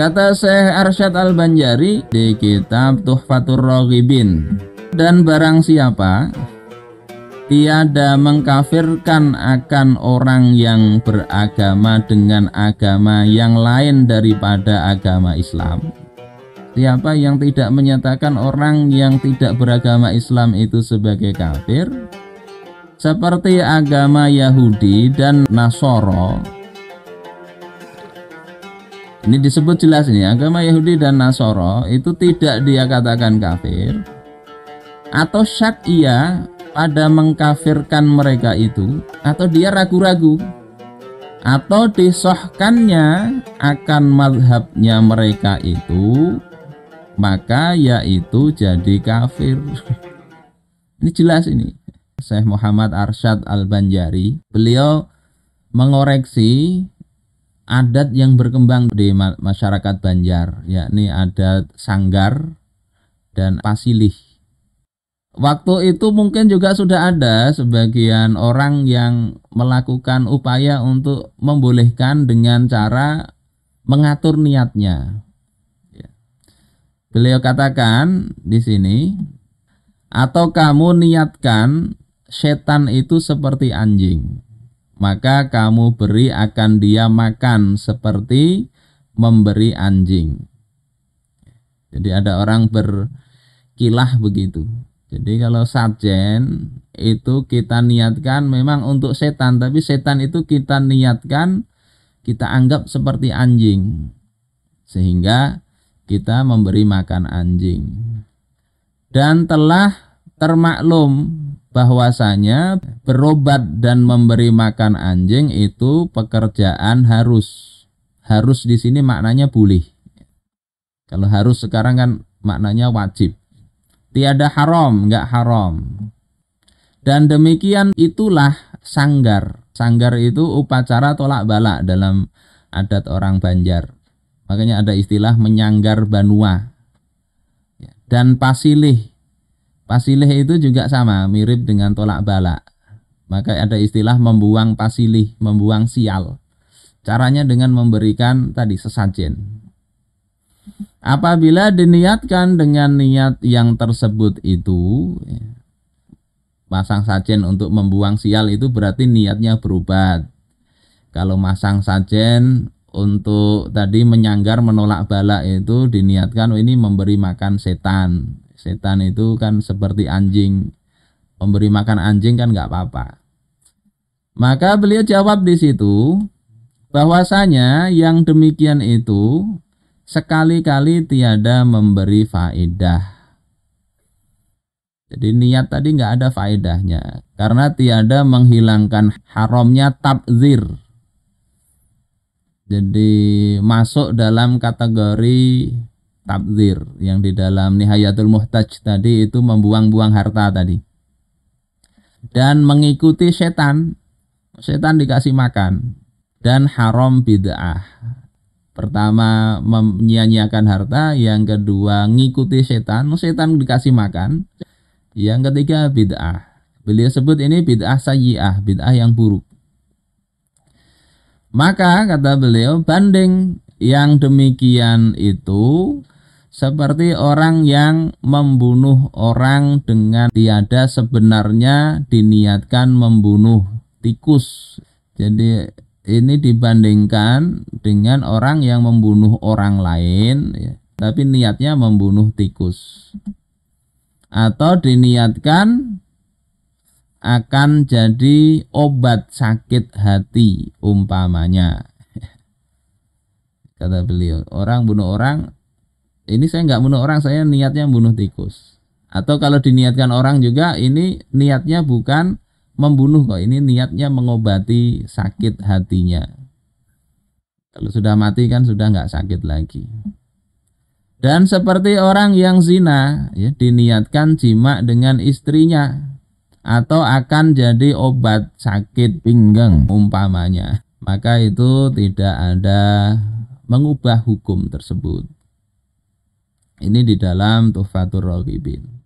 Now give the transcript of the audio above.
Kata Syekh Arsyad Al-Banjari di kitab Tuhfatur Raghibin, dan barang siapa tiada mengkafirkan akan orang yang beragama dengan agama yang lain daripada agama Islam. Siapa yang tidak menyatakan orang yang tidak beragama Islam itu sebagai kafir, seperti agama Yahudi dan Nasoro, ini disebut jelas ini agama Yahudi dan Nasoro itu tidak dia katakan kafir atau syak ia pada mengkafirkan mereka itu atau dia ragu-ragu atau disohkannya akan madhabnya mereka itu maka yaitu jadi kafir ini jelas ini Syekh Muhammad Arsyad Al-Banjari beliau mengoreksi adat yang berkembang di masyarakat Banjar, yakni adat sanggar dan pasilih. Waktu itu mungkin juga sudah ada sebagian orang yang melakukan upaya untuk membolehkan dengan cara mengatur niatnya. Ya. Beliau katakan di sini, atau kamu niatkan setan itu seperti anjing maka kamu beri akan dia makan seperti memberi anjing. Jadi ada orang berkilah begitu. Jadi kalau sajen itu kita niatkan memang untuk setan, tapi setan itu kita niatkan kita anggap seperti anjing. Sehingga kita memberi makan anjing. Dan telah termaklum bahwasanya berobat dan memberi makan anjing itu pekerjaan harus. Harus di sini maknanya boleh. Kalau harus sekarang kan maknanya wajib. Tiada haram, enggak haram. Dan demikian itulah sanggar. Sanggar itu upacara tolak balak dalam adat orang Banjar. Makanya ada istilah menyanggar banua. Dan pasilih Pasilih itu juga sama, mirip dengan tolak balak. Maka ada istilah membuang pasilih, membuang sial. Caranya dengan memberikan tadi sesajen. Apabila diniatkan dengan niat yang tersebut itu, pasang sajen untuk membuang sial itu berarti niatnya berubah. Kalau masang sajen untuk tadi menyanggar menolak bala itu diniatkan oh, ini memberi makan setan Setan itu kan seperti anjing, memberi makan anjing kan nggak apa-apa. Maka beliau jawab di situ bahwasanya yang demikian itu sekali-kali tiada memberi faedah. Jadi niat tadi nggak ada faedahnya karena tiada menghilangkan haramnya tabzir. Jadi masuk dalam kategori tabzir yang di dalam Nihayatul Muhtaj tadi itu membuang-buang harta tadi. Dan mengikuti setan, setan dikasih makan dan haram bid'ah. Pertama menyia-nyiakan harta, yang kedua mengikuti setan, setan dikasih makan. Yang ketiga bid'ah. Beliau sebut ini bid'ah sayyi'ah, bid'ah yang buruk. Maka kata beliau banding yang demikian itu seperti orang yang membunuh orang dengan tiada sebenarnya diniatkan membunuh tikus. Jadi ini dibandingkan dengan orang yang membunuh orang lain ya, tapi niatnya membunuh tikus. Atau diniatkan akan jadi obat sakit hati umpamanya kata beliau orang bunuh orang ini saya nggak bunuh orang saya niatnya bunuh tikus atau kalau diniatkan orang juga ini niatnya bukan membunuh kok ini niatnya mengobati sakit hatinya kalau sudah mati kan sudah nggak sakit lagi dan seperti orang yang zina ya, diniatkan jima dengan istrinya atau akan jadi obat sakit pinggang umpamanya maka itu tidak ada mengubah hukum tersebut ini di dalam Tuhfatur Raghibin.